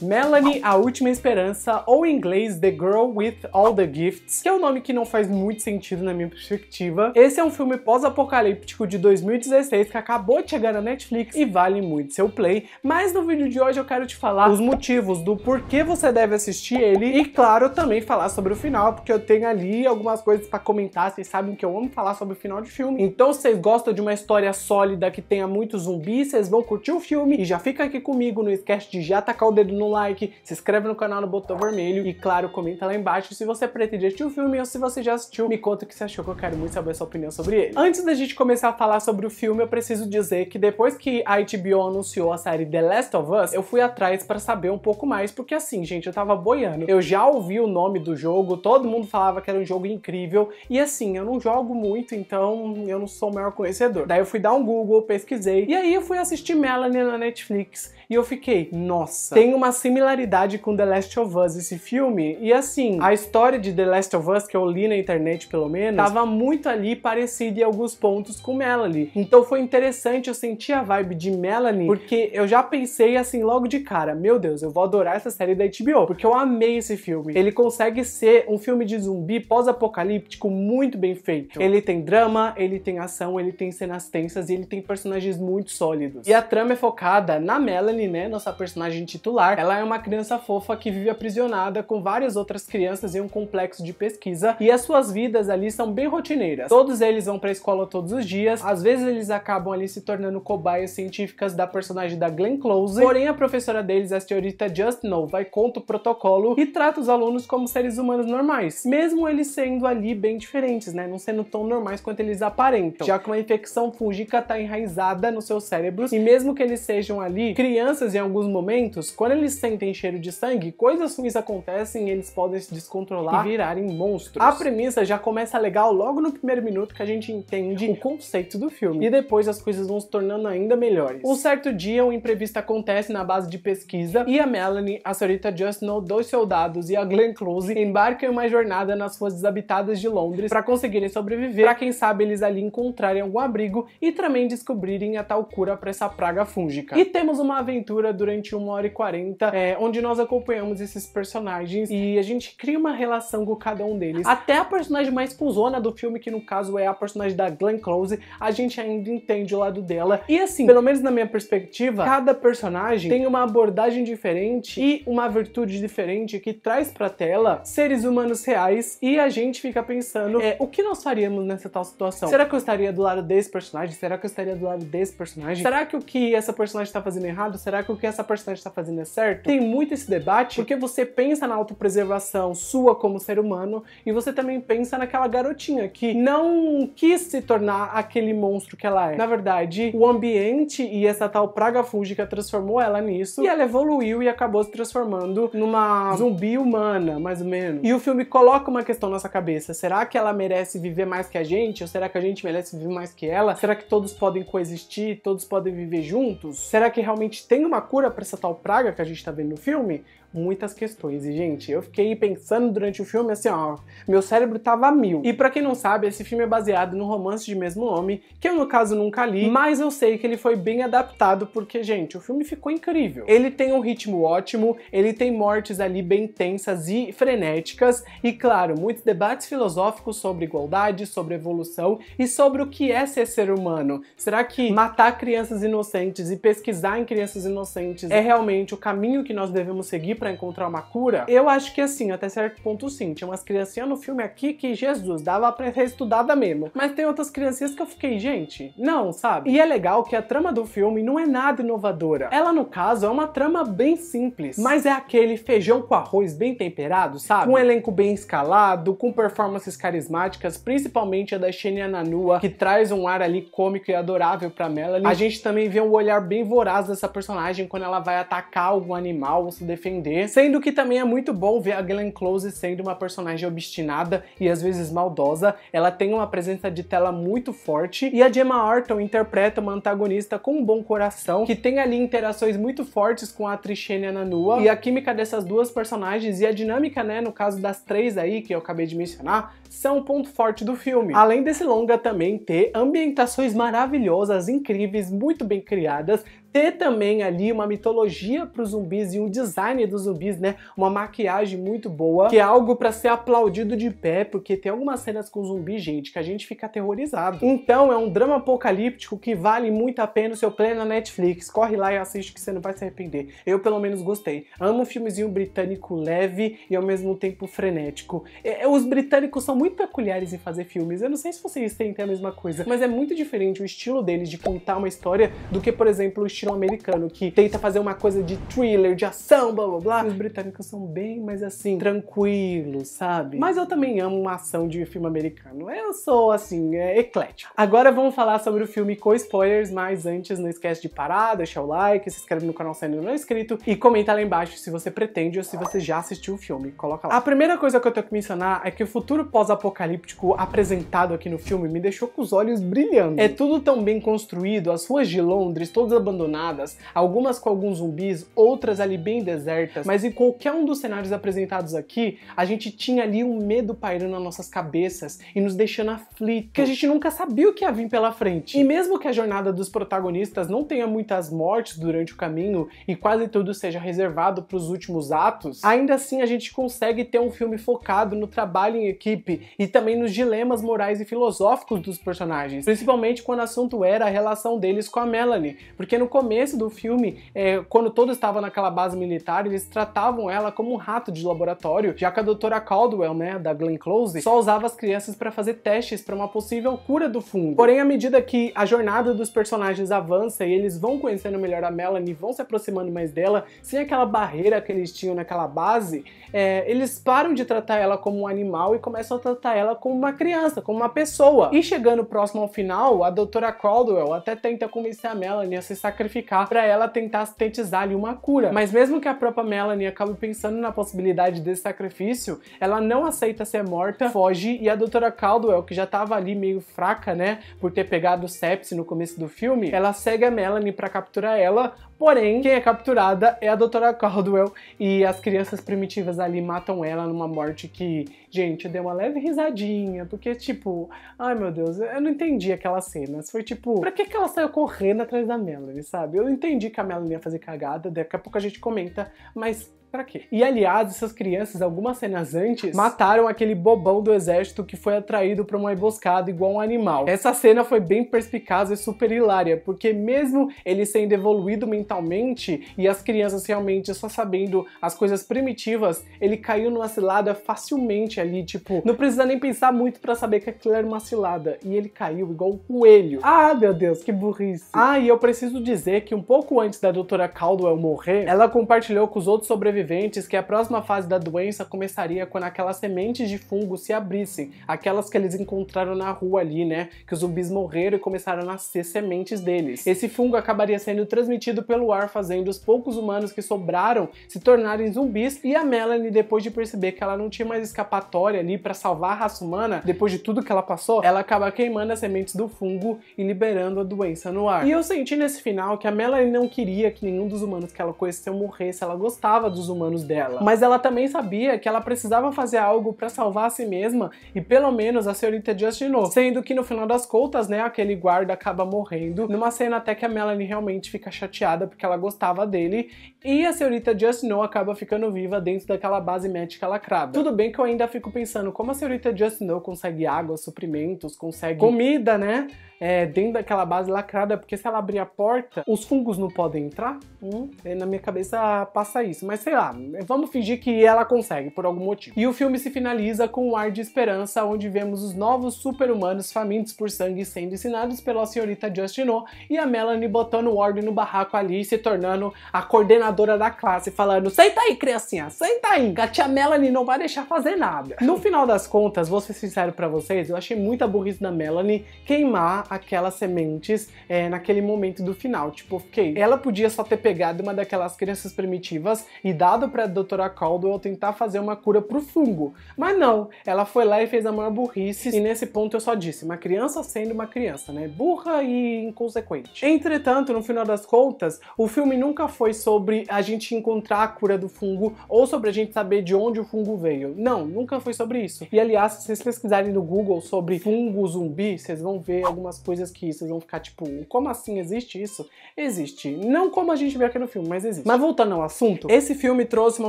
Melanie, a última esperança, ou em inglês The Girl with All the Gifts, que é um nome que não faz muito sentido na minha perspectiva. Esse é um filme pós-apocalíptico de 2016 que acabou de chegar na Netflix e vale muito seu play, mas no vídeo de hoje eu quero te falar os motivos do porquê você deve assistir ele e claro, também falar sobre o final, porque eu tenho ali algumas coisas para comentar, vocês sabem que eu amo falar sobre o final de filme. Então, se vocês gostam de uma história sólida que tenha muito zumbi, vocês vão curtir o filme e já fica aqui comigo, não esquece de já tacar o dedo no um like, se inscreve no canal no botão vermelho e, claro, comenta lá embaixo se você pretende assistir o filme ou se você já assistiu, me conta o que você achou que eu quero muito saber a sua opinião sobre ele. Antes da gente começar a falar sobre o filme, eu preciso dizer que depois que a HBO anunciou a série The Last of Us, eu fui atrás para saber um pouco mais, porque assim, gente, eu tava boiando. Eu já ouvi o nome do jogo, todo mundo falava que era um jogo incrível, e assim, eu não jogo muito, então eu não sou o maior conhecedor. Daí eu fui dar um Google, pesquisei, e aí eu fui assistir Melanie na Netflix, e eu fiquei, nossa, tem uma similaridade com The Last of Us, esse filme. E assim, a história de The Last of Us, que eu li na internet pelo menos, tava muito ali parecida em alguns pontos com Melanie. Então foi interessante, eu senti a vibe de Melanie, porque eu já pensei assim logo de cara, meu Deus, eu vou adorar essa série da HBO, porque eu amei esse filme. Ele consegue ser um filme de zumbi pós-apocalíptico muito bem feito. Ele tem drama, ele tem ação, ele tem cenas tensas e ele tem personagens muito sólidos. E a trama é focada na Melanie, né, nossa personagem titular. Ela ela é uma criança fofa que vive aprisionada com várias outras crianças em um complexo de pesquisa e as suas vidas ali são bem rotineiras. Todos eles vão para a escola todos os dias, às vezes eles acabam ali se tornando cobaias científicas da personagem da Glenn Close, porém a professora deles, a senhorita Just vai contra o protocolo e trata os alunos como seres humanos normais, mesmo eles sendo ali bem diferentes, né? Não sendo tão normais quanto eles aparentam, já que uma infecção fúngica está enraizada nos seus cérebros e mesmo que eles sejam ali crianças em alguns momentos, quando eles sentem cheiro de sangue, coisas ruins acontecem e eles podem se descontrolar e virarem monstros. A premissa já começa legal logo no primeiro minuto que a gente entende o conceito do filme. E depois as coisas vão se tornando ainda melhores. Um certo dia, um imprevisto acontece na base de pesquisa e a Melanie, a senhorita Justino, dois soldados e a Glenn Close embarcam em uma jornada nas ruas desabitadas de Londres para conseguirem sobreviver, para quem sabe eles ali encontrarem algum abrigo e também descobrirem a tal cura para essa praga fúngica. E temos uma aventura durante uma hora e quarenta é, onde nós acompanhamos esses personagens e a gente cria uma relação com cada um deles. Até a personagem mais cuzona do filme, que no caso é a personagem da Glenn Close, a gente ainda entende o lado dela. E assim, pelo menos na minha perspectiva, cada personagem tem uma abordagem diferente e uma virtude diferente que traz pra tela seres humanos reais e a gente fica pensando é, o que nós faríamos nessa tal situação? Será que eu estaria do lado desse personagem? Será que eu estaria do lado desse personagem? Será que o que essa personagem tá fazendo é errado? Será que o que essa personagem tá fazendo é certo? certo. Tem muito esse debate porque você pensa na autopreservação sua como ser humano e você também pensa naquela garotinha que não quis se tornar aquele monstro que ela é. Na verdade, o ambiente e essa tal praga fúngica transformou ela nisso e ela evoluiu e acabou se transformando numa zumbi humana, mais ou menos. E o filme coloca uma questão na nossa cabeça: será que ela merece viver mais que a gente? Ou será que a gente merece viver mais que ela? Será que todos podem coexistir? Todos podem viver juntos? Será que realmente tem uma cura para essa tal praga que a gente tá está vendo no filme, muitas questões. E, gente, eu fiquei pensando durante o filme assim, ó, meu cérebro tava a mil. E para quem não sabe, esse filme é baseado no romance de mesmo nome, que eu no caso nunca li, mas eu sei que ele foi bem adaptado porque, gente, o filme ficou incrível. Ele tem um ritmo ótimo, ele tem mortes ali bem tensas e frenéticas, e claro, muitos debates filosóficos sobre igualdade, sobre evolução e sobre o que é ser ser humano. Será que matar crianças inocentes e pesquisar em crianças inocentes é realmente o caminho que nós devemos seguir para encontrar uma cura? Eu acho que assim, até certo ponto sim. Tinha umas criancinhas no filme aqui que, Jesus, dava pra ser estudada mesmo. Mas tem outras criancinhas que eu fiquei, gente, não, sabe? E é legal que a trama do filme não é nada inovadora. Ela, no caso, é uma trama bem simples, mas é aquele feijão com arroz bem temperado, sabe? Com um elenco bem escalado, com performances carismáticas, principalmente a da Shania Nanua, que traz um ar ali cômico e adorável pra Melanie. A gente também vê um olhar bem voraz dessa personagem quando ela vai atacar algum animal ou se defender sendo que também é muito bom ver a Glenn Close sendo uma personagem obstinada e às vezes maldosa, ela tem uma presença de tela muito forte e a Gemma Orton interpreta uma antagonista com um bom coração, que tem ali interações muito fortes com a atriz Shania Nanua e a química dessas duas personagens e a dinâmica, né, no caso das três aí que eu acabei de mencionar, são um ponto forte do filme. Além desse longa também ter ambientações maravilhosas, incríveis, muito bem criadas, ter também ali uma mitologia para os zumbis e um design dos zumbis, né? Uma maquiagem muito boa, que é algo para ser aplaudido de pé, porque tem algumas cenas com zumbi, gente, que a gente fica aterrorizado. Então é um drama apocalíptico que vale muito a pena o seu play na Netflix. Corre lá e assiste que você não vai se arrepender. Eu pelo menos gostei. Amo um filmezinho britânico leve e ao mesmo tempo frenético. É, é, os britânicos são muito peculiares em fazer filmes. Eu não sei se vocês têm a mesma coisa, mas é muito diferente o estilo deles de contar uma história do que, por exemplo, o estilo americano que tenta fazer uma coisa de thriller, de ação, blá blá blá. os britânicos são bem mais assim, tranquilos, sabe? Mas eu também amo uma ação de filme americano. Eu sou assim, é, eclético. Agora vamos falar sobre o filme com spoilers, mas antes não esquece de parar, deixar o like, se inscreve no canal se ainda não é inscrito e comenta lá embaixo se você pretende ou se você já assistiu o filme. Coloca lá. A primeira coisa que eu tenho que mencionar é que o futuro pós-apocalíptico apresentado aqui no filme me deixou com os olhos brilhando. É tudo tão bem construído, as ruas de Londres todas abandonadas abandonadas, algumas com alguns zumbis, outras ali bem desertas, mas em qualquer um dos cenários apresentados aqui, a gente tinha ali um medo pairando nas nossas cabeças e nos deixando aflitos, que a gente nunca sabia o que ia vir pela frente. E mesmo que a jornada dos protagonistas não tenha muitas mortes durante o caminho e quase tudo seja reservado para os últimos atos, ainda assim a gente consegue ter um filme focado no trabalho em equipe e também nos dilemas morais e filosóficos dos personagens, principalmente quando o assunto era a relação deles com a Melanie, porque no começo do filme, é, quando todos estavam naquela base militar, eles tratavam ela como um rato de laboratório, já que a doutora Caldwell, né, da Glenn Close, só usava as crianças para fazer testes para uma possível cura do fungo. Porém, à medida que a jornada dos personagens avança e eles vão conhecendo melhor a Melanie, vão se aproximando mais dela, sem aquela barreira que eles tinham naquela base, é, eles param de tratar ela como um animal e começam a tratar ela como uma criança, como uma pessoa. E chegando próximo ao final, a doutora Caldwell até tenta convencer a Melanie a se sacrificar sacrificar para ela tentar sintetizar ali uma cura. Mas mesmo que a própria Melanie acabe pensando na possibilidade desse sacrifício, ela não aceita ser morta, foge e a doutora Caldwell, que já estava ali meio fraca, né, por ter pegado o sepsi no começo do filme, ela segue a Melanie para capturar ela, Porém, quem é capturada é a Dra. Caldwell e as crianças primitivas ali matam ela numa morte que, gente, deu uma leve risadinha, porque tipo, ai meu Deus, eu não entendi aquelas cenas. Foi tipo, pra que, que ela saiu correndo atrás da Melanie, sabe? Eu entendi que a Melanie ia fazer cagada, daqui a pouco a gente comenta, mas Pra quê? E aliás, essas crianças, algumas cenas antes, mataram aquele bobão do exército que foi atraído pra uma emboscada igual um animal. Essa cena foi bem perspicaz e super hilária, porque mesmo ele sendo evoluído mentalmente e as crianças realmente só sabendo as coisas primitivas, ele caiu numa cilada facilmente ali, tipo, não precisa nem pensar muito para saber que aquilo era uma cilada. E ele caiu igual um coelho. Ah, meu Deus, que burrice. Ah, e eu preciso dizer que um pouco antes da doutora Caldwell morrer, ela compartilhou com os outros sobreviventes sobreviventes que a próxima fase da doença começaria quando aquelas sementes de fungo se abrissem, aquelas que eles encontraram na rua ali, né? Que os zumbis morreram e começaram a nascer sementes deles. Esse fungo acabaria sendo transmitido pelo ar, fazendo os poucos humanos que sobraram se tornarem zumbis. E a Melanie, depois de perceber que ela não tinha mais escapatória ali para salvar a raça humana, depois de tudo que ela passou, ela acaba queimando as sementes do fungo e liberando a doença no ar. E eu senti nesse final que a Melanie não queria que nenhum dos humanos que ela conheceu morresse, ela gostava dos humanos dela. Mas ela também sabia que ela precisava fazer algo para salvar a si mesma e pelo menos a senhorita Justino, sendo que no final das contas, né, aquele guarda acaba morrendo numa cena até que a Melanie realmente fica chateada porque ela gostava dele e a senhorita Justino acaba ficando viva dentro daquela base médica lacrada. Tudo bem que eu ainda fico pensando como a senhorita Justino consegue água, suprimentos, consegue comida, né, é, dentro daquela base lacrada, porque se ela abrir a porta, os fungos não podem entrar. Hum, na minha cabeça passa isso, mas sei lá lá, ah, vamos fingir que ela consegue por algum motivo. E o filme se finaliza com um ar de esperança, onde vemos os novos super-humanos famintos por sangue sendo ensinados pela senhorita Justino oh e a Melanie botando ordem no barraco ali e se tornando a coordenadora da classe, falando: senta aí, criancinha, senta aí, que a tia Melanie não vai deixar fazer nada. No final das contas, vou ser sincero pra vocês, eu achei muita burrice da Melanie queimar aquelas sementes é, naquele momento do final. Tipo, ok, ela podia só ter pegado uma daquelas crianças primitivas e dar dado para a doutora Caldwell tentar fazer uma cura pro fungo. Mas não, ela foi lá e fez a maior burrice, e nesse ponto eu só disse, uma criança sendo uma criança, né? Burra e inconsequente. Entretanto, no final das contas, o filme nunca foi sobre a gente encontrar a cura do fungo ou sobre a gente saber de onde o fungo veio. Não, nunca foi sobre isso. E aliás, se vocês pesquisarem no Google sobre fungo zumbi, vocês vão ver algumas coisas que vocês vão ficar tipo, como assim existe isso? Existe. Não como a gente vê aqui no filme, mas existe. Mas voltando ao assunto, esse filme me trouxe uma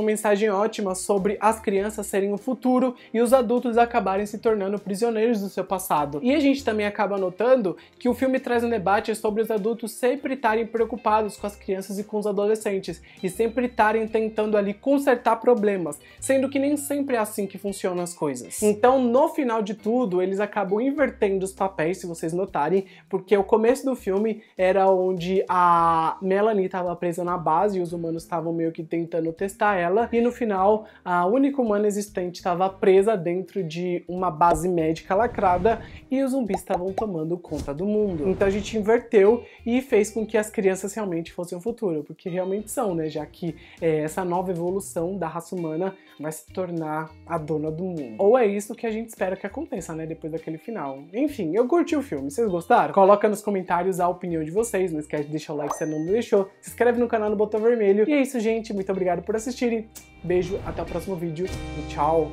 mensagem ótima sobre as crianças serem o futuro e os adultos acabarem se tornando prisioneiros do seu passado. E a gente também acaba notando que o filme traz um debate sobre os adultos sempre estarem preocupados com as crianças e com os adolescentes e sempre estarem tentando ali consertar problemas, sendo que nem sempre é assim que funcionam as coisas. Então, no final de tudo, eles acabam invertendo os papéis, se vocês notarem, porque o começo do filme era onde a Melanie estava presa na base e os humanos estavam meio que tentando testar ela e no final a única humana existente estava presa dentro de uma base médica lacrada e os zumbis estavam tomando conta do mundo. Então a gente inverteu e fez com que as crianças realmente fossem o futuro, porque realmente são, né? Já que é, essa nova evolução da raça humana vai se tornar a dona do mundo. Ou é isso que a gente espera que aconteça, né? Depois daquele final. Enfim, eu curti o filme. Vocês gostaram? Coloca nos comentários a opinião de vocês. Não esquece de deixar o like se não deixou. Se inscreve no canal no botão vermelho. E é isso, gente. Muito obrigado Obrigado por assistirem. Beijo, até o próximo vídeo e tchau!